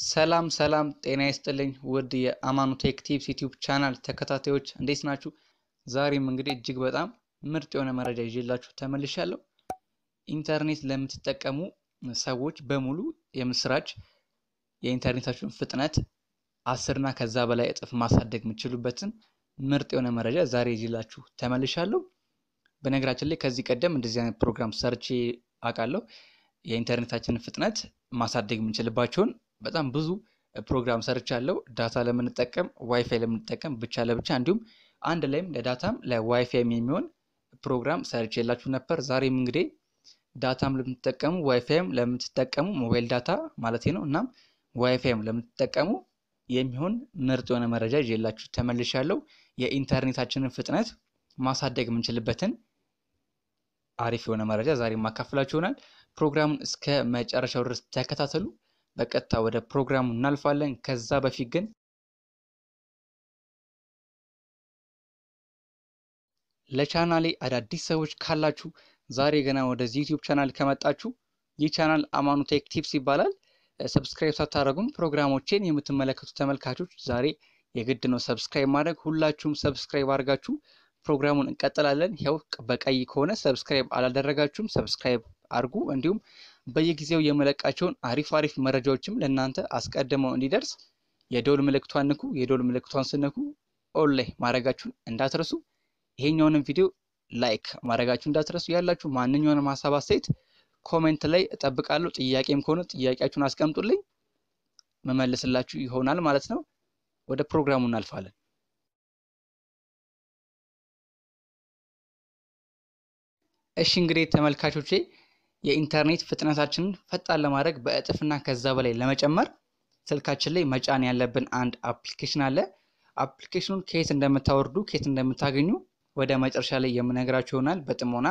ሰላም ሰላም፣ ጤና ይስጥልኝ ውድ የአማኑቴክ ቲፕስ ዩቲዩብ ቻናል ተከታታዮች እንዴት ናችሁ? ዛሬም እንግዲህ እጅግ በጣም ምርጥ የሆነ መረጃ ይዤላችሁ ተመልሻለሁ። ኢንተርኔት ለምትጠቀሙ ሰዎች በሙሉ የምስራች፣ የኢንተርኔታችሁን ፍጥነት አስርና ከዛ በላይ እጥፍ ማሳደግ የምችሉበትን ምርጥ የሆነ መረጃ ዛሬ ይዤላችሁ ተመልሻለሁ። በነገራችን ላይ ከዚህ ቀደም እንደዚህ አይነት ፕሮግራም ሰርቼ አውቃለሁ። የኢንተርኔታችንን ፍጥነት ማሳደግ የምንችልባቸውን በጣም ብዙ ፕሮግራም ሰርቻለሁ። ዳታ ለምንጠቀም፣ ዋይፋይ ለምንጠቀም ብቻ ለብቻ እንዲሁም አንድ ላይም ለዳታም ለዋይፋይም የሚሆን ፕሮግራም ሰርች የላችሁ ነበር። ዛሬም እንግዲህ ዳታም ለምትጠቀሙ ዋይፋይም ለምትጠቀሙ ሞባይል ዳታ ማለት ነው እናም ዋይፋይም ለምትጠቀሙ የሚሆን ምርጥ የሆነ መረጃ ይዤላችሁ ተመልሻለሁ። የኢንተርኔታችንን ፍጥነት ማሳደግ የምንችልበትን አሪፍ የሆነ መረጃ ዛሬ ማካፍላችሁ ይሆናል። ፕሮግራሙን እስከ መጨረሻው ድረስ ተከታተሉ። በቀጥታ ወደ ፕሮግራሙ እናልፋለን። ከዛ በፊት ግን ለቻናሌ አዳዲስ ሰዎች ካላችሁ ዛሬ ገና ወደዚህ ዩቲዩብ ቻናል ከመጣችሁ ይህ ቻናል አማኑ ቴክ ቲፕስ ይባላል። ሰብስክራይብ ሳታደረጉም ፕሮግራሞቼን የምትመለከቱ ተመልካቾች ዛሬ የግድ ነው ሰብስክራይብ ማድረግ። ሁላችሁም ሰብስክራይብ አድርጋችሁ ፕሮግራሙን እንቀጥላለን። ይኸው በቀይ ከሆነ ሰብስክራይብ አላደረጋችሁም ሰብስክራይብ አድርጉ። እንዲሁም በየጊዜው የመለቃቸውን አሪፍ አሪፍ መረጃዎችም ለእናንተ አስቀድመው እንዲደርስ የደውል ምልክቷን ንኩ። የደውል ምልክቷን ስነኩ ኦል ላይ ማድረጋችሁን እንዳትረሱ። ይሄኛውንም ቪዲዮ ላይክ ማድረጋችሁ እንዳትረሱ። ያላችሁ ማንኛውንም ሀሳብ አስተያየት ኮሜንት ላይ እጠብቃለሁ። ጥያቄም ከሆነ ጥያቄያችሁን አስቀምጡልኝ መመልስላችሁ ይሆናል ማለት ነው። ወደ ፕሮግራሙ እናልፋለን። እሺ እንግዲህ ተመልካቾቼ የኢንተርኔት ፍጥነታችንን ፈጣን ለማድረግ በእጥፍና ከዛ በላይ ለመጨመር ስልካችን ላይ መጫን ያለብን አንድ አፕሊኬሽን አለ። አፕሊኬሽኑን ከየት እንደምታወርዱ ከየት እንደምታገኙ ወደ መጨረሻ ላይ የምነግራችሁ ይሆናል። በጥሞና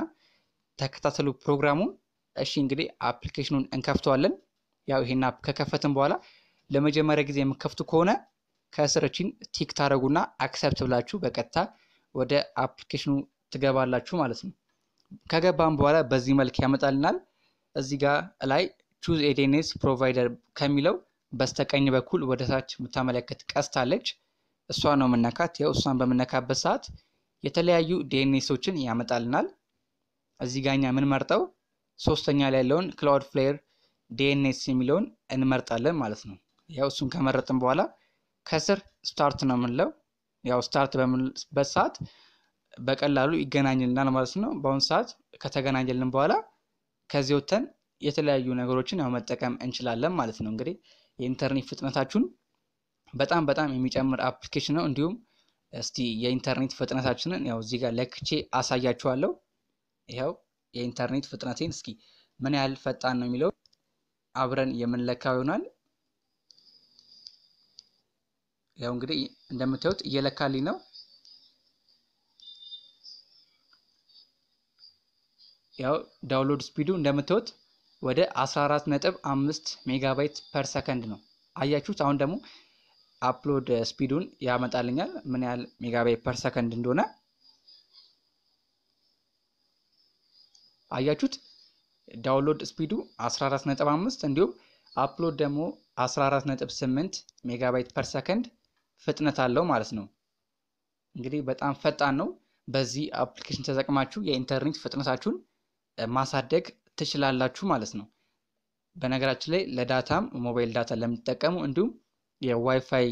ተከታተሉ ፕሮግራሙን። እሺ እንግዲህ አፕሊኬሽኑን እንከፍተዋለን። ያው ይሄን አፕ ከከፈትን በኋላ ለመጀመሪያ ጊዜ የምከፍቱ ከሆነ ከስርችን ቲክ ታደረጉና አክሰፕት ብላችሁ በቀጥታ ወደ አፕሊኬሽኑ ትገባላችሁ ማለት ነው። ከገባም በኋላ በዚህ መልክ ያመጣልናል። እዚህ ጋር ላይ ቹዝ ኤቴኔስ ፕሮቫይደር ከሚለው በስተቀኝ በኩል ወደ ታች የምታመለክት ቀስት አለች። እሷ ነው የምነካት። ያው እሷን በምነካበት ሰዓት የተለያዩ ዲኤንኤሶችን ያመጣልናል። እዚህ ጋኛ የምንመርጠው ሶስተኛ ላይ ያለውን ክላውድ ፍሌር ዲኤንኤስ የሚለውን እንመርጣለን ማለት ነው። ያው እሱን ከመረጥን በኋላ ከስር ስታርት ነው የምንለው። ያው ስታርት በምንልበት ሰዓት በቀላሉ ይገናኝልናል ማለት ነው። በአሁኑ ሰዓት ከተገናኘልን በኋላ ከዚህ ወጥተን የተለያዩ ነገሮችን ያው መጠቀም እንችላለን ማለት ነው። እንግዲህ የኢንተርኔት ፍጥነታችሁን በጣም በጣም የሚጨምር አፕሊኬሽን ነው። እንዲሁም እስቲ የኢንተርኔት ፍጥነታችንን ያው እዚህ ጋር ለክቼ አሳያችኋለሁ። ይኸው የኢንተርኔት ፍጥነቴን እስኪ ምን ያህል ፈጣን ነው የሚለው አብረን የምንለካው ይሆናል። ያው እንግዲህ እንደምታዩት እየለካልኝ ነው። ያው ዳውንሎድ ስፒዱ እንደምትወት ወደ 14.5 ሜጋባይት ፐር ሰከንድ ነው። አያችሁት? አሁን ደግሞ አፕሎድ ስፒዱን ያመጣልኛል ምን ያህል ሜጋባይት ፐር ሰከንድ እንደሆነ አያችሁት? ዳውንሎድ ስፒዱ 14.5 እንዲሁም አፕሎድ ደግሞ 14.8 ሜጋባይት ፐር ሰከንድ ፍጥነት አለው ማለት ነው። እንግዲህ በጣም ፈጣን ነው። በዚህ አፕሊኬሽን ተጠቅማችሁ የኢንተርኔት ፍጥነታችሁን ማሳደግ ትችላላችሁ ማለት ነው። በነገራችን ላይ ለዳታም ሞባይል ዳታ ለምትጠቀሙ እንዲሁም የዋይፋይ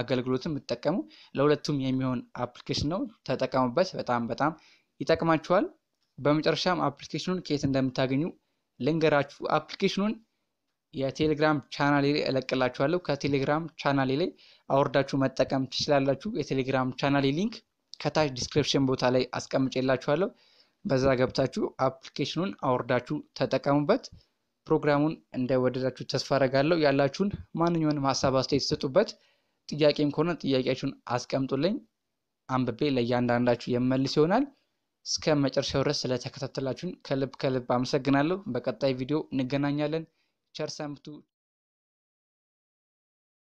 አገልግሎትን የምትጠቀሙ ለሁለቱም የሚሆን አፕሊኬሽን ነው። ተጠቀሙበት። በጣም በጣም ይጠቅማችኋል። በመጨረሻም አፕሊኬሽኑን ከየት እንደምታገኙ ልንገራችሁ። አፕሊኬሽኑን የቴሌግራም ቻናሌ ላይ እለቅላችኋለሁ። ከቴሌግራም ቻናሌ ላይ አውርዳችሁ መጠቀም ትችላላችሁ። የቴሌግራም ቻናሌ ሊንክ ከታች ዲስክሪፕሽን ቦታ ላይ አስቀምጬላችኋለሁ። በዛ ገብታችሁ አፕሊኬሽኑን አውርዳችሁ ተጠቀሙበት። ፕሮግራሙን እንደወደዳችሁ ተስፋ አደርጋለሁ። ያላችሁን ማንኛውንም ሀሳብ አስተያየት ስጡበት። ጥያቄም ከሆነ ጥያቄያችሁን አስቀምጡልኝ፣ አንብቤ ለእያንዳንዳችሁ የመልስ ይሆናል። እስከ መጨረሻው ድረስ ስለተከታተላችሁን ከልብ ከልብ አመሰግናለሁ። በቀጣይ ቪዲዮ እንገናኛለን። ቸር ሰንብቱ።